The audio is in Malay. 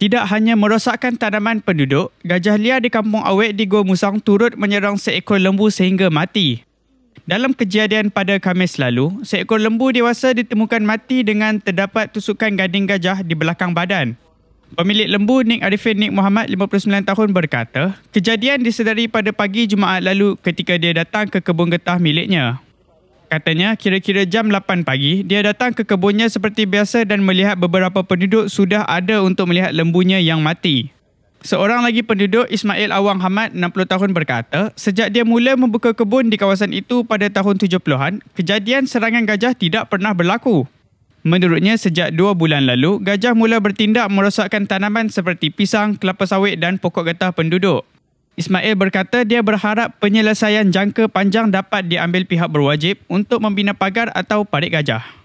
Tidak hanya merosakkan tanaman penduduk, gajah liar di kampung awet di Gua Musang turut menyerang seekor lembu sehingga mati. Dalam kejadian pada Khamis lalu, seekor lembu dewasa ditemukan mati dengan terdapat tusukan gading gajah di belakang badan. Pemilik lembu Nik Arifin Nik Muhammad 59 tahun berkata, kejadian disedari pada pagi Jumaat lalu ketika dia datang ke kebun getah miliknya. Katanya kira-kira jam 8 pagi, dia datang ke kebunnya seperti biasa dan melihat beberapa penduduk sudah ada untuk melihat lembunya yang mati. Seorang lagi penduduk Ismail Awang Hamad 60 tahun berkata, sejak dia mula membuka kebun di kawasan itu pada tahun 70-an, kejadian serangan gajah tidak pernah berlaku. Menurutnya sejak 2 bulan lalu, gajah mula bertindak merosakkan tanaman seperti pisang, kelapa sawit dan pokok getah penduduk. Ismail berkata dia berharap penyelesaian jangka panjang dapat diambil pihak berwajib untuk membina pagar atau parit gajah.